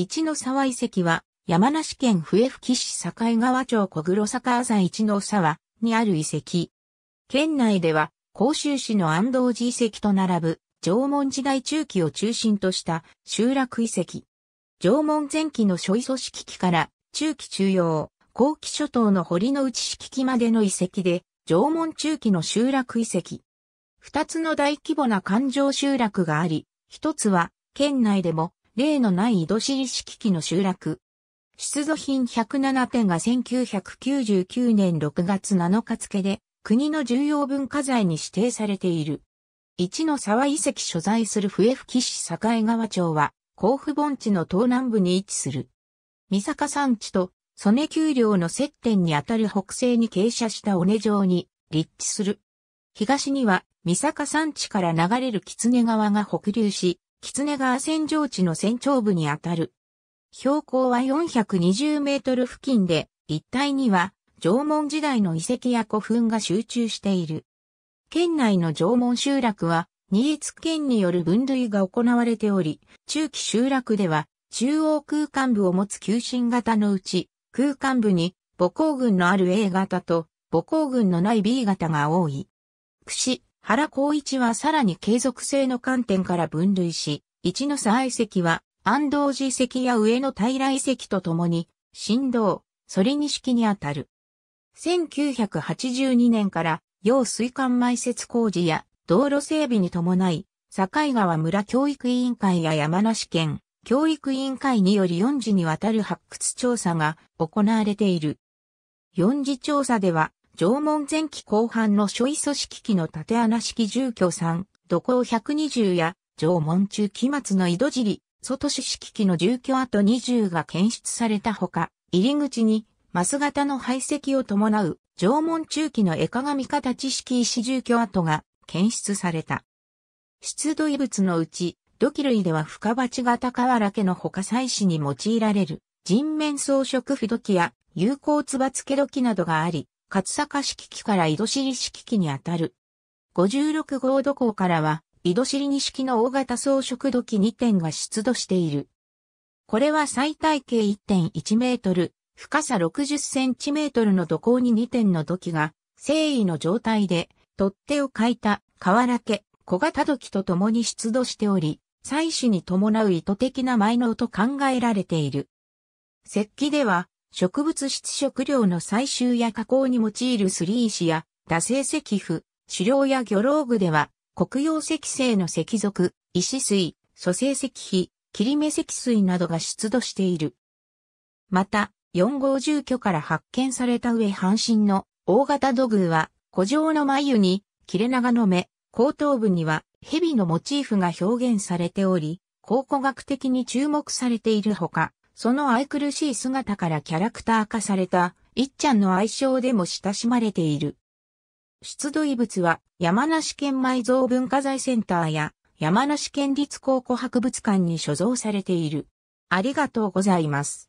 一の沢遺跡は、山梨県笛吹市境川町小黒坂山一の沢にある遺跡。県内では、甲州市の安藤寺遺跡と並ぶ、縄文時代中期を中心とした集落遺跡。縄文前期の諸遺組織期から、中期中央、後期諸島の堀之内敷期までの遺跡で、縄文中期の集落遺跡。二つの大規模な環状集落があり、一つは、県内でも、例のない井戸尻式機の集落。出土品107点が1999年6月7日付で国の重要文化財に指定されている。一の沢遺跡所在する笛吹市境川町は甲府盆地の東南部に位置する。三坂山地と曽根丘陵の接点にあたる北西に傾斜した尾根城に立地する。東には三坂山地から流れる狐川が北流し、狐川扇状地の扇長部にあたる。標高は420メートル付近で、一帯には縄文時代の遺跡や古墳が集中している。県内の縄文集落は、新津県による分類が行われており、中期集落では、中央空間部を持つ急進型のうち、空間部に母校群のある A 型と母校群のない B 型が多い。串、原光一はさらに継続性の観点から分類し、一ノ沢遺跡は安藤寺遺跡や上野平遺跡とともに、振動、それに式にあたる。1982年から、要水管埋設工事や道路整備に伴い、境川村教育委員会や山梨県教育委員会により4次にわたる発掘調査が行われている。4次調査では、縄文前期後半の書位組織機の縦穴式住居3、土工120や、縄文中期末の井戸尻、外市式機の住居跡20が検出されたほか、入り口に、マス型の排斥を伴う、縄文中期の絵鏡形式石住居跡が検出された。出土遺物のうち、土器類では深鉢型瓦家のほか祭祀に用いられる、人面装飾不土器や、有効つばつけ土器などがあり、勝坂式機から井戸尻式機にあたる。56号土港からは、井戸尻二式の大型装飾土器2点が出土している。これは最大径1.1メートル、深さ60センチメートルの土工に2点の土器が、誠意の状態で、取っ手を欠いた、瓦家、小型土器と共に出土しており、採取に伴う意図的な埋納と考えられている。石器では、植物質食料の採集や加工に用いるすり石や、多製石符、狩猟や漁老具では、黒曜石製の石属、石水、蘇生石碑、切り目石水などが出土している。また、四号住居から発見された上半身の大型土偶は、古城の眉に切れ長の目、後頭部には蛇のモチーフが表現されており、考古学的に注目されているほか、その愛くるしい姿からキャラクター化された、いっちゃんの愛称でも親しまれている。出土遺物は山梨県埋蔵文化財センターや山梨県立考古博物館に所蔵されている。ありがとうございます。